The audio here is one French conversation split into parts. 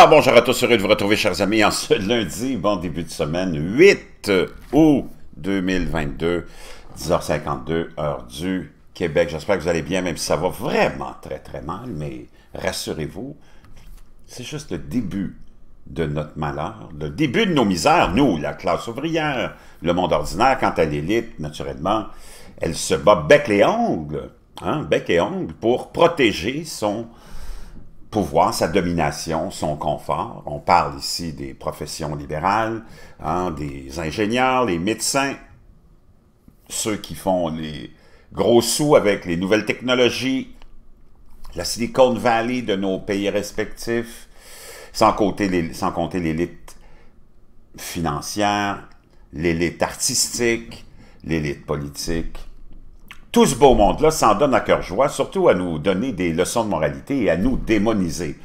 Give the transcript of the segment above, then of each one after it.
Ah, bonjour à tous, heureux de vous retrouver, chers amis, en ce lundi, bon début de semaine, 8 août 2022, 10h52, heure du Québec. J'espère que vous allez bien, même si ça va vraiment très très mal, mais rassurez-vous, c'est juste le début de notre malheur, le début de nos misères, nous, la classe ouvrière, le monde ordinaire, quant à l'élite, naturellement, elle se bat bec et ongles, hein, bec et ongles, pour protéger son pouvoir, sa domination, son confort. On parle ici des professions libérales, hein, des ingénieurs, les médecins, ceux qui font les gros sous avec les nouvelles technologies, la Silicon Valley de nos pays respectifs, sans, sans compter l'élite financière, l'élite artistique, l'élite politique, tout ce beau monde-là s'en donne à cœur joie, surtout à nous donner des leçons de moralité et à nous démoniser.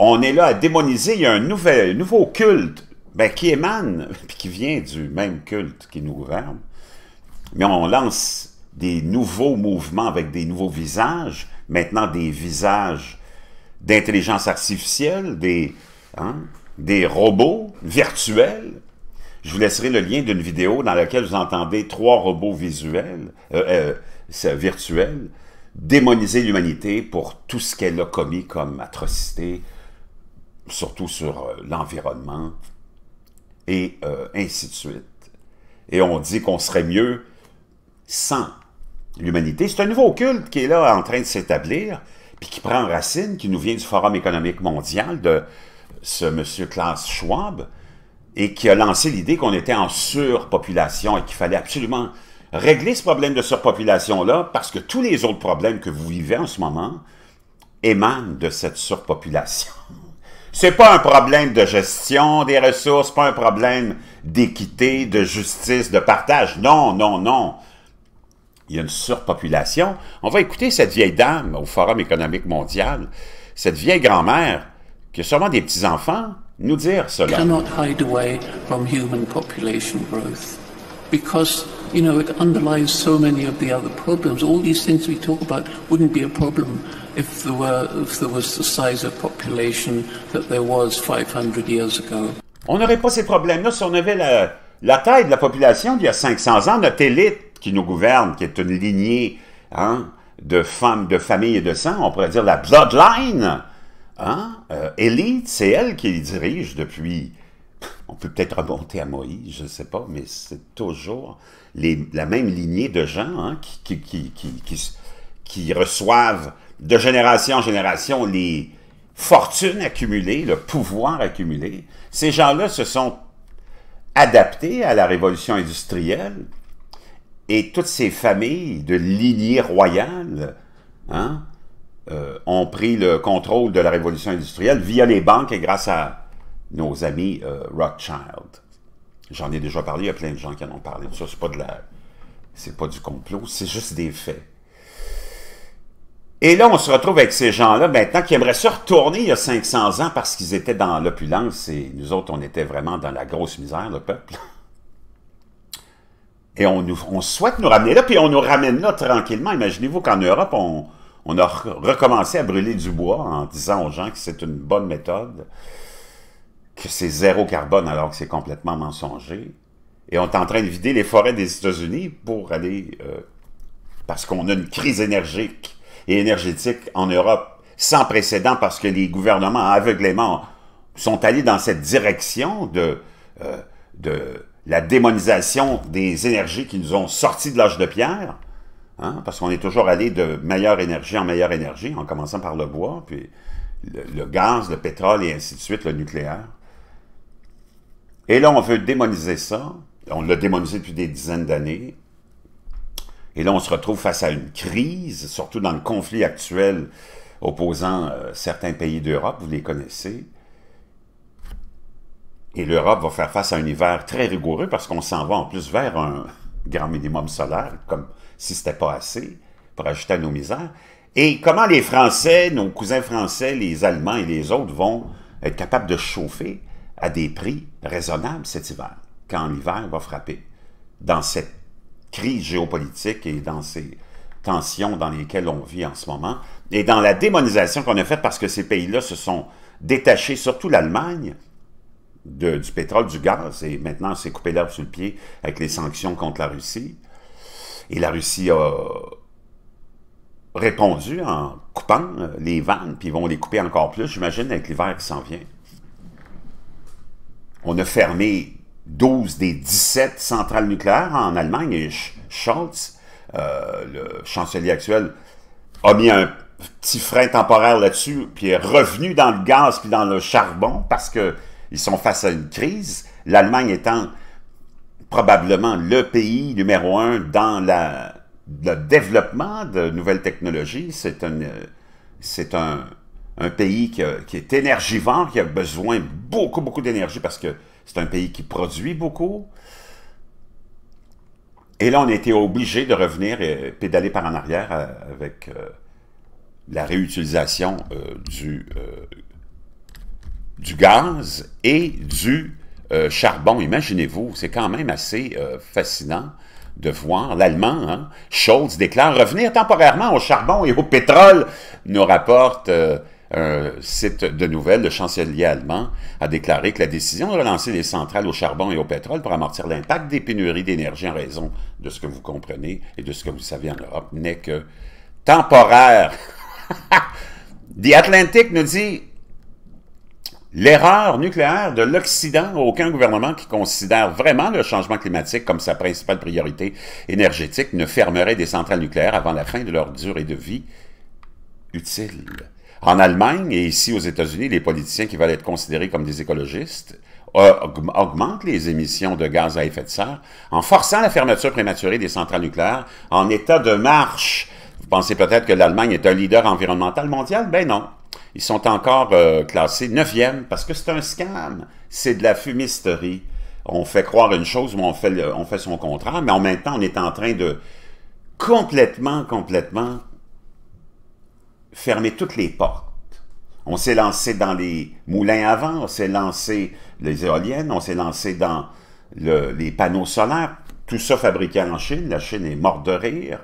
On est là à démoniser, il y a un, nouvel, nouveau culte ben, qui émane, puis qui vient du même culte qui nous gouverne. Mais on lance des nouveaux mouvements avec des nouveaux visages, maintenant des visages d'intelligence artificielle, des, hein, des robots virtuels, je vous laisserai le lien d'une vidéo dans laquelle vous entendez trois robots visuels, euh, euh, virtuels, démoniser l'humanité pour tout ce qu'elle a commis comme atrocité, surtout sur euh, l'environnement, et ainsi de suite. Et on dit qu'on serait mieux sans l'humanité. C'est un nouveau culte qui est là en train de s'établir, puis qui prend racine, qui nous vient du Forum économique mondial de ce monsieur Klaus Schwab, et qui a lancé l'idée qu'on était en surpopulation et qu'il fallait absolument régler ce problème de surpopulation-là parce que tous les autres problèmes que vous vivez en ce moment émanent de cette surpopulation. C'est pas un problème de gestion des ressources, pas un problème d'équité, de justice, de partage. Non, non, non. Il y a une surpopulation. On va écouter cette vieille dame au Forum économique mondial, cette vieille grand-mère qui a sûrement des petits-enfants, nous dire cela. Because you know it underlies so many of the other problems. All these things we talk about wouldn't be a problem if there were if there was the size of population that there was 500 years ago. On n'aurait pas ces problèmes-là si on avait la, la taille de la population d'il y a 500 ans. Notre élite qui nous gouverne, qui est une lignée hein, de femmes, de familles et de sang, on pourrait dire la bloodline Hein? Euh, c'est elle qui les dirige depuis... On peut peut-être remonter à Moïse, je ne sais pas, mais c'est toujours la même lignée de gens hein, qui, reçoivent de génération en génération les fortunes accumulées, le pouvoir accumulé. Ces gens-là se sont adaptés à la révolution industrielle et toutes ces familles de lignées royales hein, euh, ont pris le contrôle de la révolution industrielle via les banques et grâce à nos amis euh, Rothschild. J'en ai déjà parlé, il y a plein de gens qui en ont parlé. Ça, c'est pas de la... C'est pas du complot, c'est juste des faits. Et là, on se retrouve avec ces gens-là maintenant qui aimeraient se retourner il y a 500 ans parce qu'ils étaient dans l'opulence et nous autres, on était vraiment dans la grosse misère, le peuple. Et on, on souhaite nous ramener là, puis on nous ramène là tranquillement. Imaginez-vous qu'en Europe, on, on a recommencé à brûler du bois en disant aux gens que c'est une bonne méthode, que c'est zéro carbone alors que c'est complètement mensonger. Et on est en train de vider les forêts des États-Unis pour aller... Euh, parce qu'on a une crise énergique et énergétique en Europe sans précédent parce que les gouvernements aveuglément sont allés dans cette direction de, euh, de la démonisation des énergies qui nous ont sortis de l'âge de pierre. Hein, parce qu'on est toujours allé de meilleure énergie en meilleure énergie, en commençant par le bois, puis le, gaz, le pétrole et ainsi de suite, le nucléaire. Et là, on veut démoniser ça. On l'a démonisé depuis des dizaines d'années. Et là, on se retrouve face à une crise, surtout dans le conflit actuel opposant euh, certains pays d'Europe, vous les connaissez. Et l'Europe va faire face à un hiver très rigoureux parce qu'on s'en va en plus vers un grand minimum solaire, comme si ce n'était pas assez pour ajouter à nos misères. Et comment les Français, nos cousins français, les Allemands et les autres vont être capables de chauffer à des prix raisonnables cet hiver, quand l'hiver va frapper, dans cette crise géopolitique et dans ces tensions dans lesquelles on vit en ce moment, et dans la démonisation qu'on a faite parce que ces pays-là se sont détachés, surtout l'Allemagne, du pétrole, du gaz, et maintenant s'est coupé l'herbe sous le pied avec les sanctions contre la Russie. Et la Russie a euh, répondu en coupant euh, les vannes, puis ils vont les couper encore plus, j'imagine, avec l'hiver qui s'en vient. On a fermé 12 des 17 centrales nucléaires en Allemagne, et Scholz, euh, le chancelier actuel, a mis un petit frein temporaire là-dessus, puis est revenu dans le gaz, puis dans le charbon, parce qu'ils sont face à une crise, l'Allemagne étant probablement le pays numéro un dans la, le développement de nouvelles technologies. C'est un, c'est un, pays qui, est énergivore, qui a besoin beaucoup, beaucoup d'énergie parce que c'est un pays qui produit beaucoup. Et là, on a été obligé de revenir et pédaler par en arrière euh, avec euh, la réutilisation euh, du, du gaz et du euh, charbon. Imaginez-vous, c'est quand même assez euh, fascinant de voir l'Allemand, hein, Scholz déclare revenir temporairement au charbon et au pétrole, nous rapporte euh, un site de nouvelles. Le chancelier allemand a déclaré que la décision de relancer les centrales au charbon et au pétrole pour amortir l'impact des pénuries d'énergie en raison de ce que vous comprenez et de ce que vous savez en Europe n'est que temporaire. The Atlantic nous dit L'erreur nucléaire de l'Occident, aucun gouvernement qui considère vraiment le changement climatique comme sa principale priorité énergétique ne fermerait des centrales nucléaires avant la fin de leur durée de vie utile. En Allemagne et ici aux États-Unis, les politiciens qui veulent être considérés comme des écologistes augmentent les émissions de gaz à effet de serre en forçant la fermeture prématurée des centrales nucléaires en état de marche. Vous pensez peut-être que l'Allemagne est un leader environnemental mondial? Ben non. Ils sont encore euh, classés neuvième parce que c'est un scam. C'est de la fumisterie. On fait croire une chose, on fait, son contrat, mais en même temps, on est en train de complètement, complètement fermer toutes les portes. On s'est lancé dans les moulins à vent, on s'est lancé les éoliennes, on s'est lancé dans les panneaux solaires, tout ça fabriqué en Chine. La Chine est morte de rire.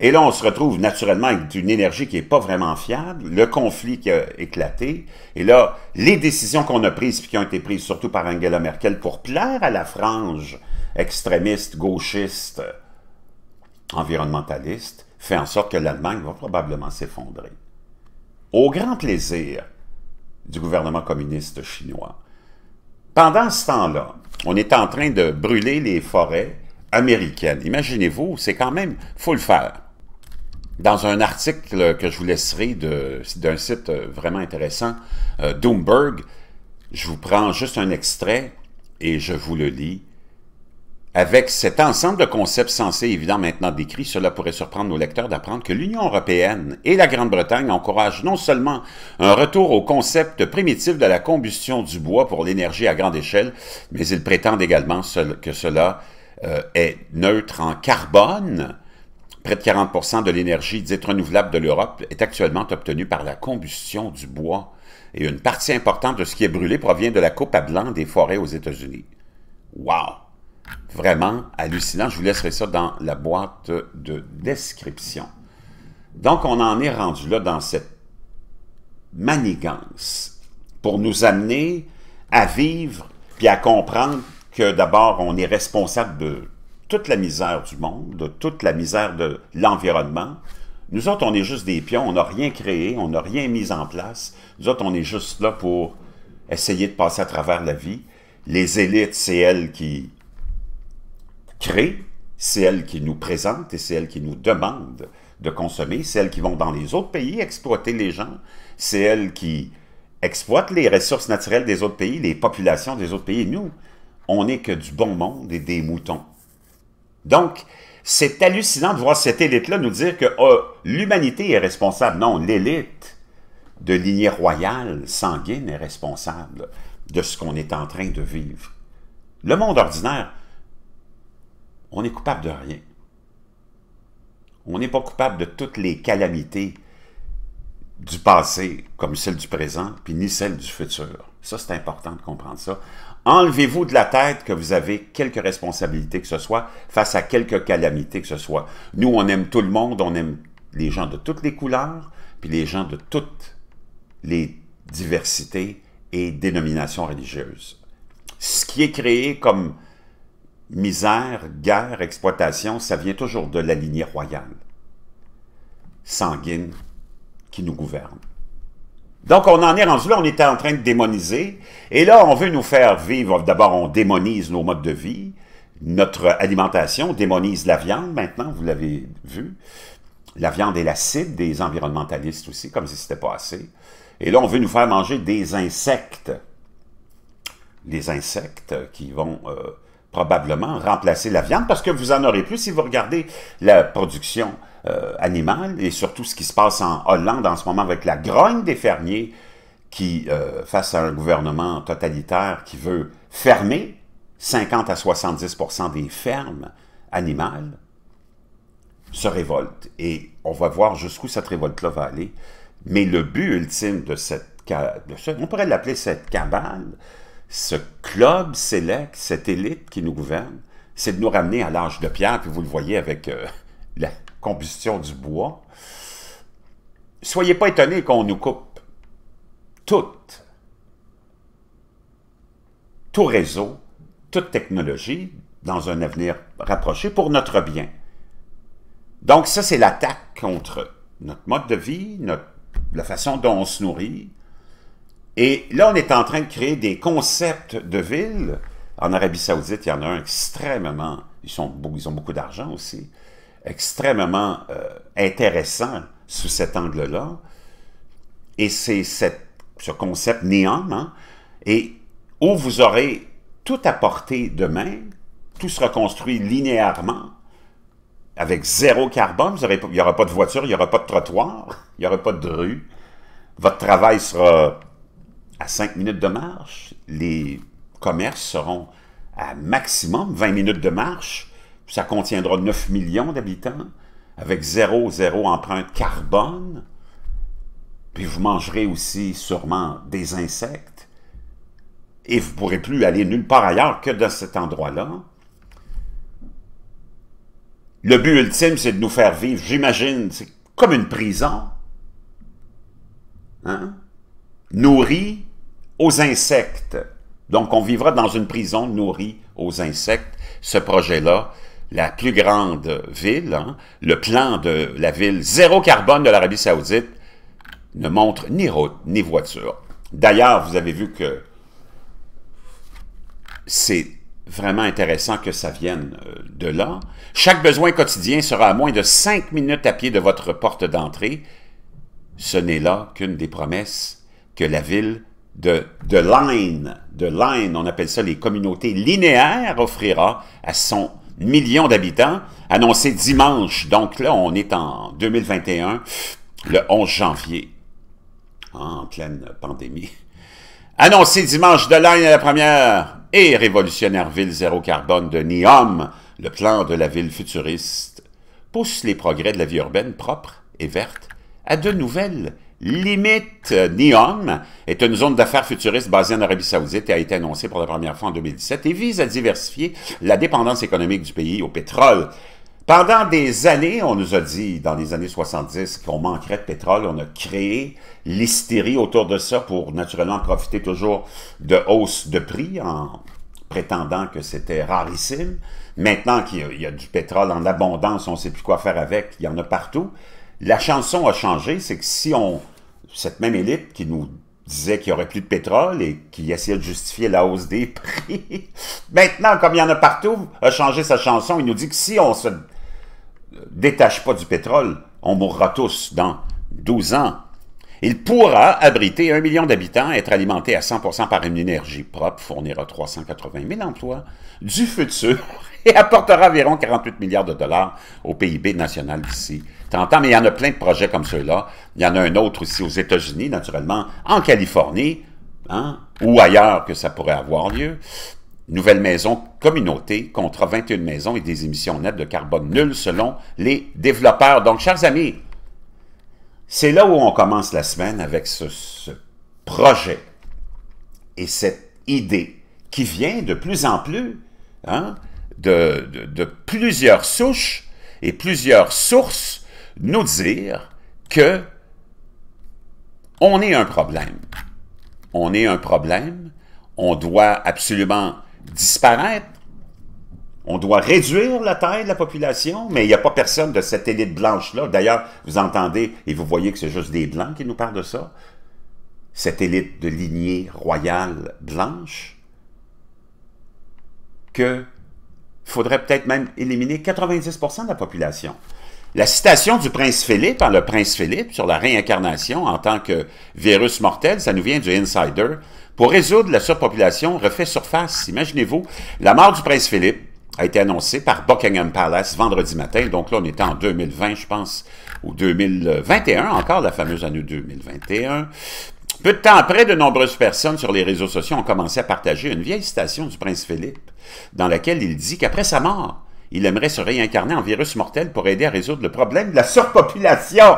Et là, on se retrouve naturellement avec une énergie qui n'est pas vraiment fiable, le conflit qui a éclaté, et là, les décisions qu'on a prises, puis qui ont été prises surtout par Angela Merkel pour plaire à la frange extrémiste, gauchiste, environnementaliste, fait en sorte que l'Allemagne va probablement s'effondrer. Au grand plaisir du gouvernement communiste chinois. Pendant ce temps-là, on est en train de brûler les forêts américaines. Imaginez-vous, c'est quand même, faut le faire dans un article que je vous laisserai d'un site euh, vraiment intéressant, euh, Doomberg, je vous prends juste un extrait et je vous le lis. Avec cet ensemble de concepts censés évidents maintenant décrits, cela pourrait surprendre nos lecteurs d'apprendre que l'Union européenne et la Grande-Bretagne encouragent non seulement un retour au concept primitif de la combustion du bois pour l'énergie à grande échelle, mais ils prétendent également que cela euh, est neutre en carbone Près de 40 de l'énergie dite renouvelable de l'Europe est actuellement obtenue par la combustion du bois et une partie importante de ce qui est brûlé provient de la coupe à blanc des forêts aux États-Unis. Wow! Vraiment hallucinant. Je vous laisserai ça dans la boîte de description. Donc, on en est rendu là dans cette manigance pour nous amener à vivre puis à comprendre que d'abord, on est responsable de toute la misère du monde, toute la misère de l'environnement. Nous autres, on est juste des pions, on n'a rien créé, on n'a rien mis en place. Nous autres, on est juste là pour essayer de passer à travers la vie. Les élites, c'est elles qui créent, c'est elles qui nous présentent et c'est elles qui nous demandent de consommer, c'est elles qui vont dans les autres pays exploiter les gens, c'est elles qui exploitent les ressources naturelles des autres pays, les populations des autres pays. Nous, on n'est que du bon monde et des moutons. Donc, c'est hallucinant de voir cette élite-là nous dire que oh, l'humanité est responsable. Non, l'élite de lignée royale sanguine est responsable de ce qu'on est en train de vivre. Le monde ordinaire, on est coupable de rien. On n'est pas coupable de toutes les calamités du passé, comme celle du présent, puis ni celle du futur. Ça, c'est important de comprendre ça. Enlevez-vous de la tête que vous avez quelques responsabilités que ce soit face à quelques calamités que ce soit. Nous, on aime tout le monde, on aime les gens de toutes les couleurs, puis les gens de toutes les diversités et dénominations religieuses. Ce qui est créé comme misère, guerre, exploitation, ça vient toujours de la lignée royale, sanguine, qui nous gouverne. Donc, on en est rendu là, on était en train de démoniser. Et là, on veut nous faire vivre. D'abord, on démonise nos modes de vie, notre alimentation, démonise la viande maintenant, vous l'avez vu. La viande est l'acide des environnementalistes aussi, comme si ce c'était pas assez. Et là, on veut nous faire manger des insectes. Les insectes qui vont euh, probablement remplacer la viande parce que vous en aurez plus si vous regardez la production euh, animal et surtout ce qui se passe en Hollande en ce moment avec la grogne des fermiers qui, euh, face à un gouvernement totalitaire qui veut fermer 50 à 70 des fermes animales, se révolte. Et on va voir jusqu'où cette révolte-là va aller. Mais le but ultime de cette... ce, on pourrait l'appeler cette cabale, ce club sélect, cette élite qui nous gouverne, c'est de nous ramener à l'âge de pierre, puis vous le voyez avec euh, la, combustion du bois. Soyez pas étonnés qu'on nous coupe tout, tout réseau, toute technologie dans un avenir rapproché pour notre bien. Donc ça, c'est l'attaque contre notre mode de vie, notre, la façon dont on se nourrit. Et là, on est en train de créer des concepts de ville. En Arabie saoudite, il y en a un extrêmement... Ils, sont, ils ont beaucoup d'argent aussi extrêmement euh, intéressant sous cet angle-là. Et c'est ce concept néant, hein, et où vous aurez tout à apporté demain, tout sera construit linéairement, avec zéro carbone, il n'y aura pas de voiture, il n'y aura pas de trottoir, il n'y aura pas de rue. Votre travail sera à 5 minutes de marche, les commerces seront à maximum 20 minutes de marche, ça contiendra 9 millions d'habitants, avec zéro zéro empreinte carbone, puis vous mangerez aussi sûrement des insectes, et vous ne pourrez plus aller nulle part ailleurs que dans cet endroit-là. Le but ultime, c'est de nous faire vivre, j'imagine, c'est comme une prison, hein? nourrie aux insectes. Donc, on vivra dans une prison nourrie aux insectes. Ce projet-là, la plus grande ville, hein. le plan de la ville zéro carbone de l'Arabie saoudite ne montre ni route ni voiture. D'ailleurs, vous avez vu que c'est vraiment intéressant que ça vienne euh, de là. Chaque besoin quotidien sera à moins de cinq minutes à pied de votre porte d'entrée. Ce n'est là qu'une des promesses que la ville de, de de Line, on appelle ça les communautés linéaires, offrira à son millions d'habitants, annoncés dimanche. Donc là, on est en 2021, le 11 janvier, en pleine pandémie. Annoncé dimanche de l'année à la première et révolutionnaire ville zéro carbone de NIOM, le plan de la ville futuriste, pousse les progrès de la vie urbaine propre et verte à de nouvelles Limite, euh, Neon est une zone d'affaires futuriste basée en Arabie Saoudite et a été annoncée pour la première fois en 2017 et vise à diversifier la dépendance économique du pays au pétrole. Pendant des années, on nous a dit, dans les années 70, qu'on manquerait de pétrole. On a créé l'hystérie autour de ça pour naturellement profiter toujours de hausses de prix en prétendant que c'était rarissime. Maintenant qu'il y, y, a du pétrole en abondance, on ne sait plus quoi faire avec, il y en a partout. La chanson a changé, c'est que si on... Cette même élite qui nous disait qu'il n'y aurait plus de pétrole et qui essayait de justifier la hausse des prix, maintenant, comme il y en a partout, a changé sa chanson. Il nous dit que si on se détache pas du pétrole, on mourra tous dans 12 ans, il pourra abriter un million d'habitants, être alimenté à 100% par une énergie propre, fournira 380 000 emplois du futur et apportera environ 48 milliards de dollars au PIB national d'ici 30 ans. Mais il y en a plein de projets comme ceux-là. Il y en a un autre aussi aux États-Unis, naturellement, en Californie, hein, ou ailleurs que ça pourrait avoir lieu. Nouvelle maison communauté contre 21 maisons et des émissions nettes de carbone nulles selon les développeurs. Donc, chers amis, c'est là où on commence la semaine avec ce, projet et cette idée qui vient de plus en plus hein, de, de, plusieurs souches et plusieurs sources nous dire que on est un problème. On est un problème, on doit absolument disparaître, on doit réduire la taille de la population, mais il n'y a pas personne de cette élite blanche-là. D'ailleurs, vous entendez et vous voyez que c'est juste des Blancs qui nous parlent de ça. Cette élite de lignée royale blanche, que faudrait peut-être même éliminer 90% de la population. La citation du prince Philippe, par hein, le prince Philippe, sur la réincarnation en tant que virus mortel, ça nous vient du Insider. Pour résoudre la surpopulation, refait surface. Imaginez-vous, la mort du prince Philippe, a été annoncé par Buckingham Palace vendredi matin. Donc là, on était en 2020, je pense, ou 2021, encore la fameuse année 2021. Peu de temps après, de nombreuses personnes sur les réseaux sociaux ont commencé à partager une vieille citation du prince Philippe, dans laquelle il dit qu'après sa mort, il aimerait se réincarner en virus mortel pour aider à résoudre le problème de la surpopulation.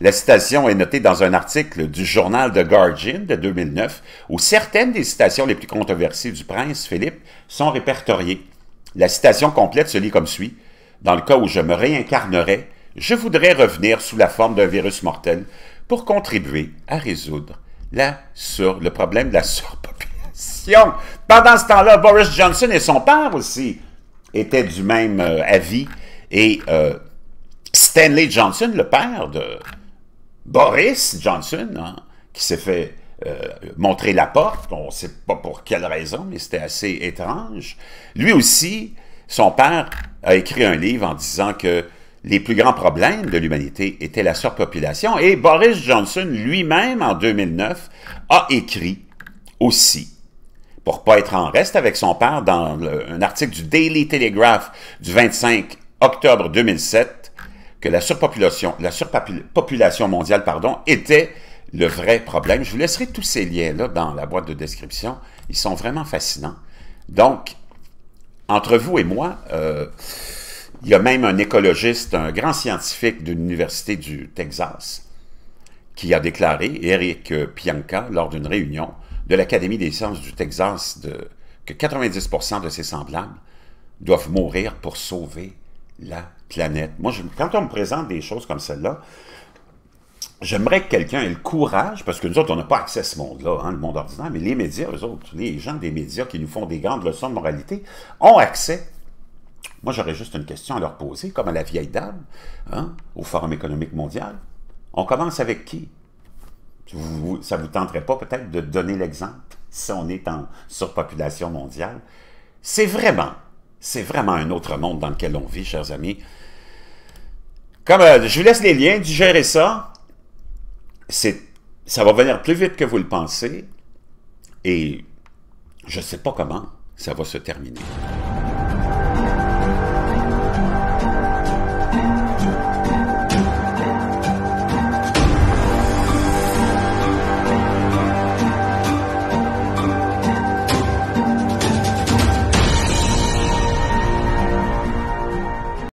La citation est notée dans un article du journal The Guardian de 2009, où certaines des citations les plus controversées du prince Philippe sont répertoriées. La citation complète se lit comme suit. Dans le cas où je me réincarnerais, je voudrais revenir sous la forme d'un virus mortel pour contribuer à résoudre la sur, le problème de la surpopulation. Pendant ce temps-là, Boris Johnson et son père aussi étaient du même euh, avis. Et euh, Stanley Johnson, le père de Boris Johnson, hein, qui s'est fait euh, montrer la porte, on ne sait pas pour quelle raison, mais c'était assez étrange. Lui aussi, son père a écrit un livre en disant que les plus grands problèmes de l'humanité étaient la surpopulation, et Boris Johnson lui-même, en 2009, a écrit aussi pour pas être en reste avec son père dans un article du Daily Telegraph du 25 octobre 2007 que la surpopulation, la surpopulation mondiale pardon, était le vrai problème. Je vous laisserai tous ces liens-là dans la boîte de description. Ils sont vraiment fascinants. Donc, entre vous et moi, euh, il y a même un écologiste, un grand scientifique de l'Université du Texas, qui a déclaré, Eric Pianca, lors d'une réunion de l'Académie des sciences du Texas, que 90 de ses semblables doivent mourir pour sauver la planète. Moi, quand on me présente des choses comme celle-là, J'aimerais que quelqu'un ait le courage, parce que nous autres, on n'a pas accès à ce monde-là, hein, le monde ordinaire, mais les médias, autres, les gens des médias qui nous font des grandes leçons de moralité, ont accès. Moi, j'aurais juste une question à leur poser, comme à la vieille dame, hein, au Forum économique mondial. On commence avec qui? ça ne vous tenterait pas peut-être de donner l'exemple si on est en surpopulation mondiale? C'est vraiment, c'est vraiment un autre monde dans lequel on vit, chers amis. Comme, euh, je vous laisse les liens, digérez ça ça va venir plus vite que vous le pensez et je ne sais pas comment ça va se terminer.